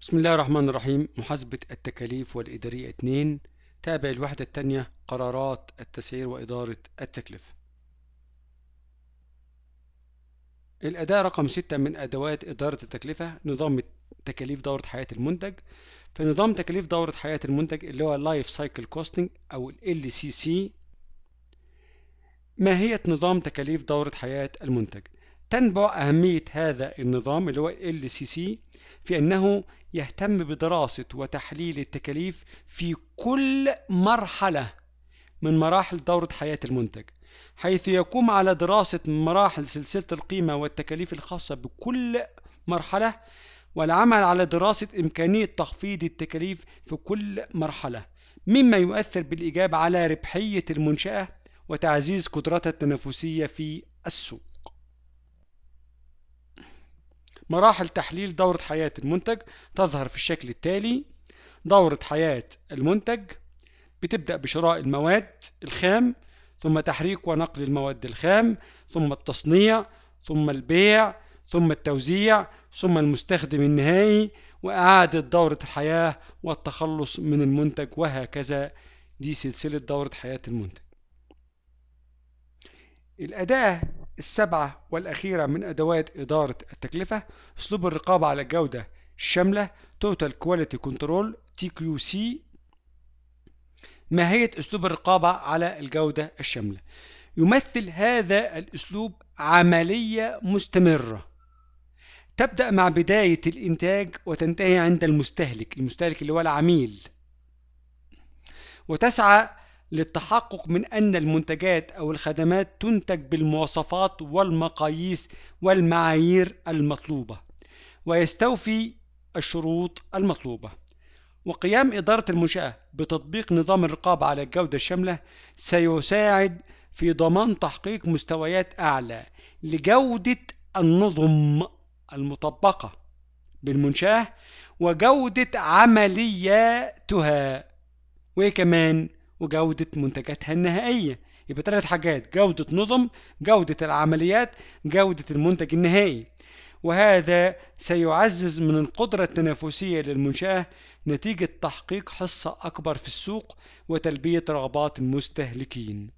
بسم الله الرحمن الرحيم محاسبة التكاليف والإدارية 2 تابع الوحدة الثانية قرارات التسعير وإدارة التكلفة الأداة رقم 6 من أدوات إدارة التكلفة نظام تكاليف دورة حياة المنتج فنظام تكاليف دورة حياة المنتج اللي هو Life سايكل كوستنج أو الـ LCC سي ماهية نظام تكاليف دورة حياة المنتج تنبع أهمية هذا النظام اللي هو ال سي سي في أنه يهتم بدراسة وتحليل التكاليف في كل مرحلة من مراحل دورة حياة المنتج حيث يقوم على دراسة مراحل سلسلة القيمة والتكاليف الخاصة بكل مرحلة والعمل على دراسة إمكانية تخفيض التكاليف في كل مرحلة مما يؤثر بالإيجاب على ربحية المنشأة وتعزيز قدرتها التنافسية في السوق مراحل تحليل دورة حياة المنتج تظهر في الشكل التالي دورة حياة المنتج بتبدأ بشراء المواد الخام ثم تحريك ونقل المواد الخام ثم التصنيع ثم البيع ثم التوزيع ثم المستخدم النهائي وإعادة دورة الحياة والتخلص من المنتج وهكذا دي سلسلة دورة حياة المنتج الأداة السبعة والأخيرة من أدوات إدارة التكلفة أسلوب الرقابة على الجودة الشاملة Total Quality Control TQC ماهية أسلوب الرقابة على الجودة الشاملة يمثل هذا الأسلوب عملية مستمرة تبدأ مع بداية الإنتاج وتنتهي عند المستهلك المستهلك اللي هو العميل وتسعى للتحقق من أن المنتجات أو الخدمات تنتج بالمواصفات والمقاييس والمعايير المطلوبة ويستوفي الشروط المطلوبة وقيام إدارة المنشأة بتطبيق نظام الرقابة على الجودة الشاملة سيساعد في ضمان تحقيق مستويات أعلى لجودة النظم المطبقة بالمنشأة وجودة عملياتها وكمان وجودة منتجاتها النهائية يبقى تلات حاجات جودة نظم جودة العمليات جودة المنتج النهائي وهذا سيعزز من القدرة التنافسية للمنشأة نتيجة تحقيق حصة أكبر في السوق وتلبية رغبات المستهلكين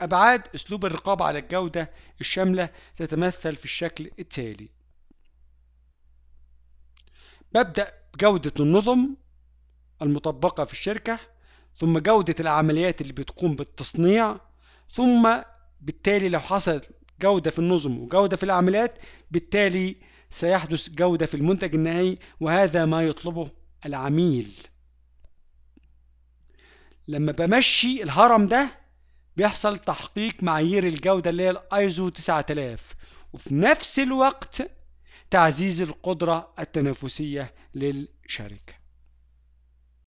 أبعاد أسلوب الرقابة على الجودة الشاملة تتمثل في الشكل التالي ببدأ بجودة النظم المطبقة في الشركة ثم جودة العمليات اللي بتقوم بالتصنيع ثم بالتالي لو حصلت جودة في النظم وجودة في العمليات بالتالي سيحدث جودة في المنتج النهائي وهذا ما يطلبه العميل لما بمشي الهرم ده بيحصل تحقيق معايير الجودة اللي هي الايزو 9000 وفي نفس الوقت تعزيز القدرة التنافسية للشركة